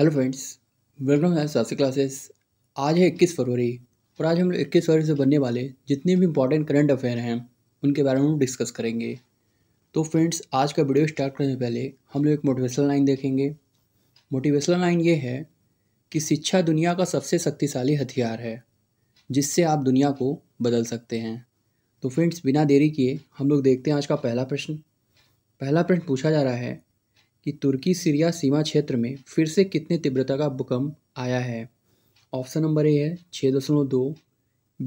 hello friends welcome है सासी classes आज है इक्कीस फरवरी और आज हम लोग इक्कीस फरवरी से बनने वाले जितने भी इंपॉर्टेंट करंट अफेयर हैं उनके बारे में डिस्कस करेंगे तो फ्रेंड्स आज का वीडियो स्टार्ट करने से पहले हम लोग एक मोटिवेशनल लाइन देखेंगे मोटिवेशनल लाइन ये है कि शिक्षा दुनिया का सबसे शक्तिशाली हथियार है जिससे आप दुनिया को बदल सकते हैं तो फ्रेंड्स बिना देरी किए हम लोग देखते हैं आज का पहला प्रश्न पहला प्रश्न पूछा जा रहा है कि तुर्की सीरिया सीमा क्षेत्र में फिर से कितने तीव्रता का भूकंप आया है ऑप्शन नंबर ए है छः दशमलव दो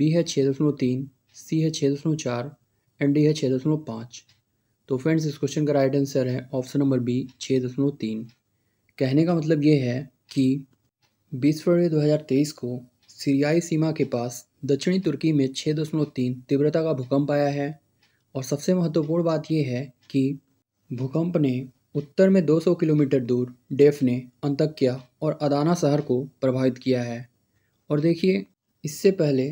बी है छः दशमलव तीन सी है छः दशमलव चार एंड डी है छः दशमलव पाँच तो फ्रेंड्स इस क्वेश्चन का राइट आंसर है ऑप्शन नंबर बी छः दशमलव तीन कहने का मतलब ये है कि बीस फरवरी दो हज़ार तेईस को सीरियाई सीमा के पास दक्षिणी तुर्की में छः दशमलव तीन तीव्रता का भूकंप आया है और सबसे महत्वपूर्ण बात यह है कि भूकंप ने उत्तर में 200 किलोमीटर दूर डेफ ने अंतकिया और अदाना शहर को प्रभावित किया है और देखिए इससे पहले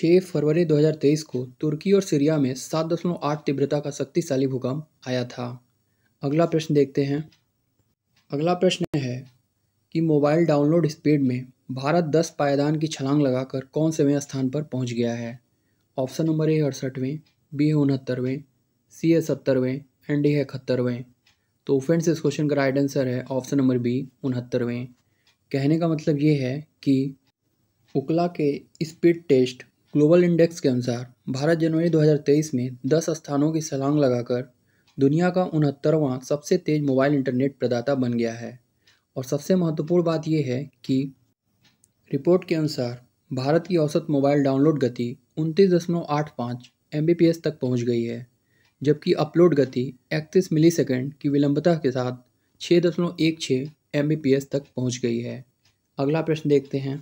6 फरवरी 2023 को तुर्की और सीरिया में 7.8 तीव्रता का शक्तिशाली भूकंप आया था अगला प्रश्न देखते हैं अगला प्रश्न है कि मोबाइल डाउनलोड स्पीड में भारत 10 पायदान की छलांग लगाकर कौन सेवें स्थान पर पहुंच गया है ऑप्शन नंबर ए अड़सठवें बी है उनहत्तरवें सी है सत्तरवें एन डी है इकहत्तरवें तो फ्रेंड्स इस क्वेश्चन का राइट आंसर है ऑप्शन नंबर बी उनहत्तरवें कहने का मतलब ये है कि उकला के स्पीड टेस्ट ग्लोबल इंडेक्स के अनुसार भारत जनवरी 2023 में 10 स्थानों की सलांग लगाकर दुनिया का उनहत्तरवां सबसे तेज़ मोबाइल इंटरनेट प्रदाता बन गया है और सबसे महत्वपूर्ण बात यह है कि रिपोर्ट के अनुसार भारत की औसत मोबाइल डाउनलोड गति उनतीस दशमलव आठ पाँच एम तक पहुँच गई है जबकि अपलोड गति 31 मिलीसेकंड की विलंबता के साथ छः दशमलव एक छः एम तक पहुँच गई है अगला प्रश्न देखते हैं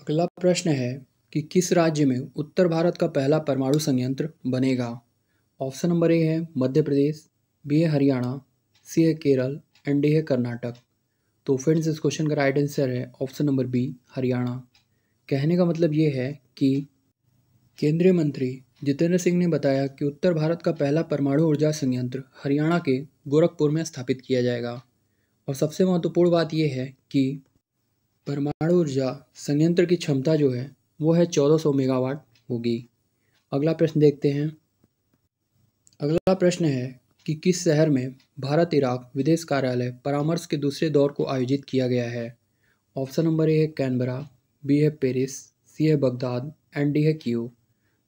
अगला प्रश्न है कि किस राज्य में उत्तर भारत का पहला परमाणु संयंत्र बनेगा ऑप्शन नंबर ए है मध्य प्रदेश बी है हरियाणा सी है केरल एंड डी है कर्नाटक तो फ्रेंड्स इस क्वेश्चन का राइट आंसर है ऑप्शन नंबर बी हरियाणा कहने का मतलब ये है कि केंद्रीय मंत्री जितेंद्र सिंह ने बताया कि उत्तर भारत का पहला परमाणु ऊर्जा संयंत्र हरियाणा के गोरखपुर में स्थापित किया जाएगा और सबसे महत्वपूर्ण बात यह है कि परमाणु ऊर्जा संयंत्र की क्षमता जो है वो है 1400 मेगावाट होगी अगला प्रश्न देखते हैं अगला प्रश्न है कि किस शहर में भारत इराक विदेश कार्यालय परामर्श के दूसरे दौर को आयोजित किया गया है ऑप्शन नंबर ए है कैनबरा बी है पेरिस सी है बगदाद एंड डी है क्यू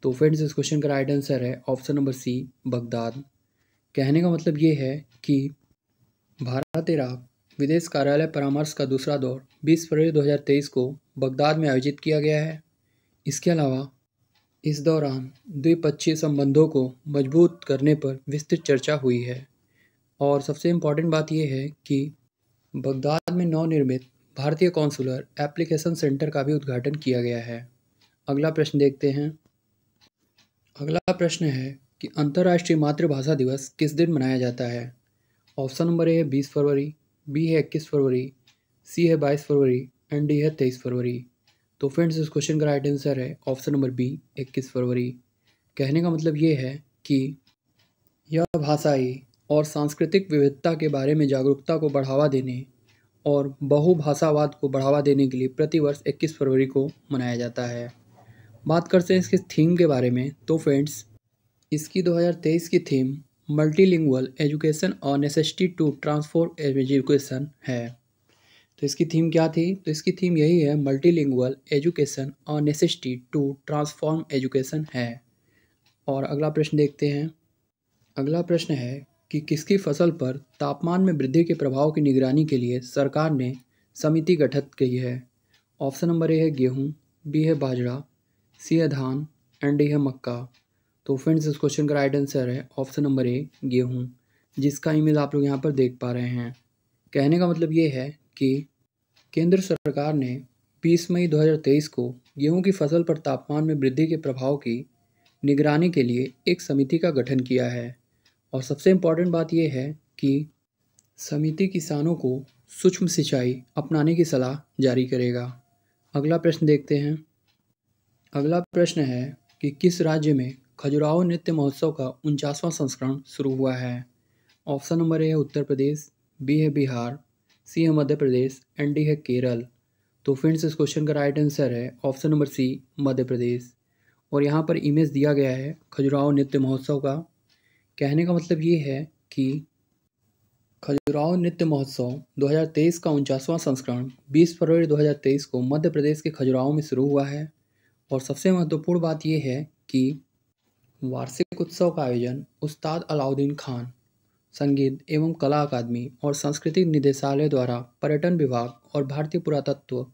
तो फ्रेंड्स इस क्वेश्चन का राइट आंसर है ऑप्शन नंबर सी बगदाद कहने का मतलब ये है कि भारत इराक विदेश कार्यालय परामर्श का दूसरा दौर 20 फरवरी 2023 को बगदाद में आयोजित किया गया है इसके अलावा इस दौरान द्विपक्षीय संबंधों को मजबूत करने पर विस्तृत चर्चा हुई है और सबसे इम्पॉर्टेंट बात यह है कि बगदाद में नवनिर्मित भारतीय कौंसुलर एप्लीकेशन सेंटर का भी उद्घाटन किया गया है अगला प्रश्न देखते हैं अगला प्रश्न है कि अंतर्राष्ट्रीय मातृभाषा दिवस किस दिन मनाया जाता है ऑप्शन नंबर ए है बीस फरवरी बी है इक्कीस फरवरी सी है बाईस फरवरी एंड डी है तेईस फरवरी तो फ्रेंड्स इस क्वेश्चन का राइट आंसर है ऑप्शन नंबर बी इक्कीस फरवरी कहने का मतलब ये है कि यह भाषाई और सांस्कृतिक विविधता के बारे में जागरूकता को बढ़ावा देने और बहुभाषावाद को बढ़ावा देने के लिए प्रतिवर्ष 21 फरवरी को मनाया जाता है बात करते हैं इसके थीम के बारे में तो फ्रेंड्स इसकी 2023 की थीम मल्टीलिंगुअल एजुकेशन और नेसेसिटी टू ट्रांसफॉर्म एजुकेशन है तो इसकी थीम क्या थी तो इसकी थीम यही है मल्टीलिंगुअल एजुकेशन और नेसेसिटी टू ट्रांसफॉर्म एजुकेशन है और अगला प्रश्न देखते हैं अगला प्रश्न है कि किसकी फसल पर तापमान में वृद्धि के प्रभाव की निगरानी के लिए सरकार ने समिति गठित की है ऑप्शन नंबर ए है गेहूँ बी है बाजरा सी है धान एंड डी है मक्का तो फ्रेंड्स इस क्वेश्चन का राइट आंसर है ऑप्शन नंबर ए गेहूँ जिसका ईमेल आप लोग यहाँ पर देख पा रहे हैं कहने का मतलब ये है कि केंद्र सरकार ने 20 मई 2023 को गेहूं की फसल पर तापमान में वृद्धि के प्रभाव की निगरानी के लिए एक समिति का गठन किया है और सबसे इम्पॉर्टेंट बात यह है कि समिति किसानों को सूक्ष्म सिंचाई अपनाने की सलाह जारी करेगा अगला प्रश्न देखते हैं अगला प्रश्न है कि किस राज्य में खजुराहो नृत्य महोत्सव का उनचासवां संस्करण शुरू हुआ है ऑप्शन नंबर ए है उत्तर प्रदेश बी है बिहार सी है मध्य प्रदेश एंड डी है केरल तो फ्रेंड्स इस क्वेश्चन का राइट आंसर है option number C Madhya Pradesh और यहाँ पर इमेज दिया गया है खजुराहो नृत्य महोत्सव का कहने का मतलब ये है कि खजुराहो नृत्य महोत्सव 2023 का उनचासवां संस्करण 20 फरवरी 2023 को मध्य प्रदेश के खजुराहो में शुरू हुआ है और सबसे महत्वपूर्ण बात यह है कि वार्षिक उत्सव का आयोजन उस्ताद अलाउद्दीन खान संगीत एवं कला अकादमी और सांस्कृतिक निदेशालय द्वारा पर्यटन विभाग और भारतीय पुरातत्व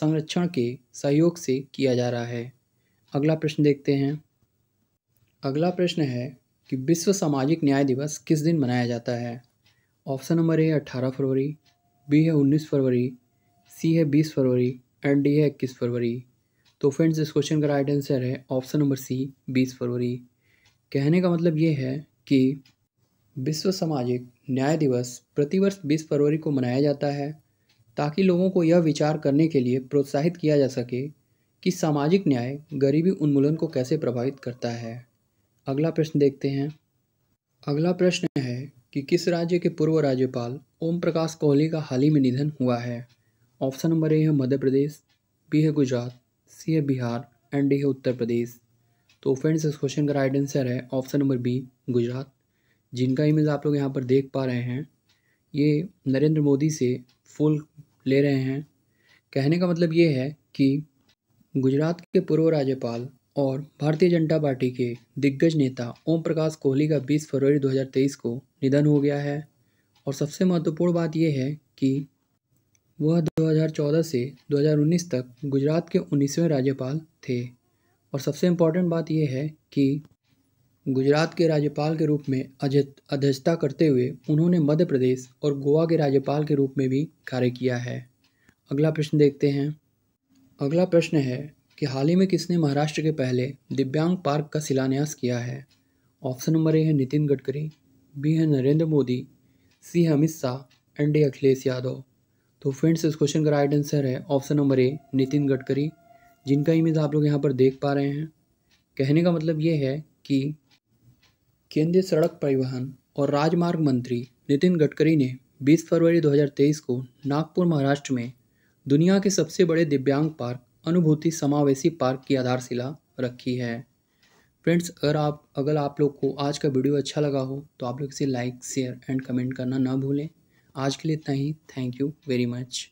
संरक्षण के सहयोग से किया जा रहा है अगला प्रश्न देखते हैं अगला प्रश्न है कि विश्व सामाजिक न्याय दिवस किस दिन मनाया जाता है ऑप्शन नंबर ए अट्ठारह फरवरी बी है उन्नीस फरवरी सी है बीस फरवरी एंड डी है इक्कीस फरवरी तो फ्रेंड्स इस क्वेश्चन का राइट आंसर है ऑप्शन नंबर सी बीस फरवरी कहने का मतलब ये है कि विश्व सामाजिक न्याय दिवस प्रतिवर्ष बीस फरवरी को मनाया जाता है ताकि लोगों को यह विचार करने के लिए प्रोत्साहित किया जा सके कि सामाजिक न्याय गरीबी उन्मूलन को कैसे प्रभावित करता है अगला प्रश्न देखते हैं अगला प्रश्न है कि किस राज्य के पूर्व राज्यपाल ओम प्रकाश कोहली का हाल ही में निधन हुआ है ऑप्शन नंबर ए है मध्य प्रदेश बी है गुजरात सी है बिहार एंड डी है उत्तर प्रदेश तो फ्रेंड्स इस क्वेश्चन का राइट आंसर है ऑप्शन नंबर बी गुजरात जिनका इमेज आप लोग यहाँ पर देख पा रहे हैं ये नरेंद्र मोदी से फुल ले रहे हैं कहने का मतलब ये है कि गुजरात के पूर्व राज्यपाल और भारतीय जनता पार्टी के दिग्गज नेता ओम प्रकाश कोहली का 20 फरवरी 2023 को निधन हो गया है और सबसे महत्वपूर्ण बात यह है कि वह 2014 से 2019 तक गुजरात के 19वें राज्यपाल थे और सबसे इम्पॉर्टेंट बात यह है कि गुजरात के राज्यपाल के रूप में अध्यक्षता करते हुए उन्होंने मध्य प्रदेश और गोवा के राज्यपाल के रूप में भी कार्य किया है अगला प्रश्न देखते हैं अगला प्रश्न है कि हाल ही में किसने महाराष्ट्र के पहले दिव्यांग पार्क का शिलान्यास किया है ऑप्शन नंबर ए है नितिन गडकरी बी है नरेंद्र मोदी सी है अमित शाह एंड डी अखिलेश यादव तो फ्रेंड्स इस क्वेश्चन का राइट आंसर है option number A Nitin Gadkari जिनका इमेज आप लोग यहाँ पर देख पा रहे हैं कहने का मतलब ये है कि केंद्रीय सड़क परिवहन और राजमार्ग मंत्री नितिन गडकरी ने 20 फरवरी 2023 को नागपुर महाराष्ट्र में दुनिया के सबसे बड़े दिव्यांग पार्क अनुभूति समावेशी पार्क की आधारशिला रखी है फ्रेंड्स अगर आप अगर आप लोग को आज का वीडियो अच्छा लगा हो तो आप लोग इसे लाइक शेयर एंड कमेंट करना ना भूलें आज के लिए इतना ही थैंक यू वेरी मच